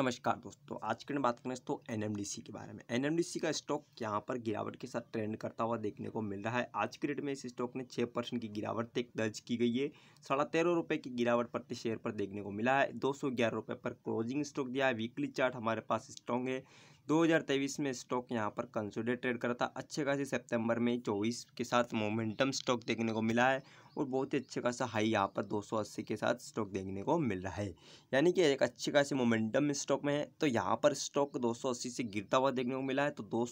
नमस्कार दोस्तों आज के बात करें तो एन के बारे में एन का स्टॉक यहाँ पर गिरावट के साथ ट्रेंड करता हुआ देखने को मिल रहा है आज के डेट में इस स्टॉक ने छः परसेंट की गिरावट तक दर्ज की गई है साढ़ा तेरह रुपये की गिरावट प्रति शेयर पर देखने को मिला है दो सौ ग्यारह रुपये पर क्लोजिंग स्टॉक दिया है वीकली चार्ट हमारे पास स्ट्रॉन्ग है 2023 में स्टॉक यहां पर कंसोलिडेट ट्रेड करा था अच्छे खासी सितंबर में 24 के साथ मोमेंटम स्टॉक देखने को मिला है और बहुत ही अच्छे खासा हाई यहाँ पर 280 के साथ स्टॉक देखने को मिल रहा है यानी कि एक अच्छी खासी मोमेंटम स्टॉक में है तो यहाँ पर स्टॉक 280 से गिरता हुआ देखने को मिला है तो दो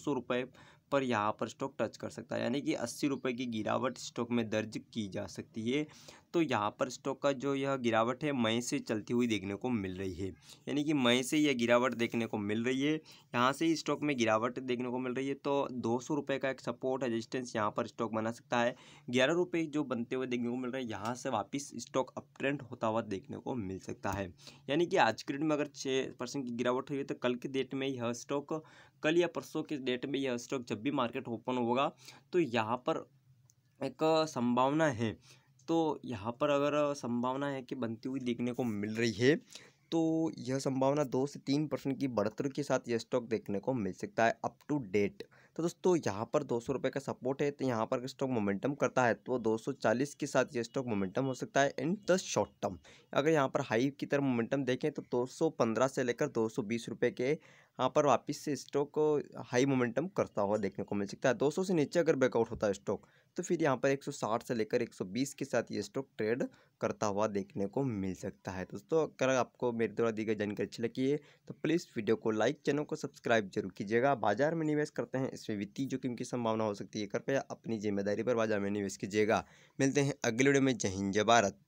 पर यहाँ पर स्टॉक टच कर सकता है यानी कि अस्सी रुपये की गिरावट स्टॉक में दर्ज की जा सकती है तो यहाँ पर स्टॉक का जो यह गिरावट है मई से चलती हुई देखने को मिल रही है यानी कि मई से यह गिरावट देखने को मिल रही है यहाँ से ही स्टॉक में गिरावट देखने को मिल रही है तो दो सौ रुपये का एक सपोर्ट रजिस्टेंस यहाँ पर स्टॉक बना सकता है ग्यारह रुपये जो बनते हुए देखने को मिल रहा है यहाँ से वापस स्टॉक अप ट्रेंड होता हुआ देखने को मिल सकता है यानी कि आज के डेट में अगर छः परसेंट की गिरावट हुई है तो कल के डेट में यह स्टॉक कल या परसों के डेट में यह स्टॉक जब भी मार्केट ओपन होगा तो यहाँ पर एक संभावना है तो यहाँ पर अगर संभावना है कि बनती हुई देखने को मिल रही है तो यह संभावना दो से तीन परसेंट की बढ़ोतरी के साथ यह स्टॉक देखने को मिल सकता है अप टू डेट तो दोस्तों यहाँ पर दो सौ रुपये का सपोर्ट है तो यहाँ पर स्टॉक मोमेंटम करता है तो दो सौ चालीस के साथ ये स्टॉक मोमेंटम हो सकता है इन द शॉर्ट टर्म अगर यहाँ पर हाई की तरफ मोमेंटम देखें तो दो सौ पंद्रह से लेकर दो सौ बीस रुपये के यहाँ पर वापस से स्टॉक को हाई मोमेंटम करता हुआ देखने को मिल सकता है 200 से नीचे अगर ब्रेकआउट होता है स्टॉक तो फिर यहाँ पर 160 से लेकर 120 के साथ ये स्टॉक ट्रेड करता हुआ देखने को मिल सकता है दोस्तों अगर आपको मेरे द्वारा दी गई जानकारी अच्छी लगी है तो प्लीज़ वीडियो को लाइक चैनल को सब्सक्राइब जरूर कीजिएगा बाजार में निवेश करते हैं इसमें वित्तीय जोखिम की संभावना हो सकती है कृपया अपनी जिम्मेदारी पर बाजार में निवेश कीजिएगा मिलते हैं अगले वीडियो में जय हिंद जय भारत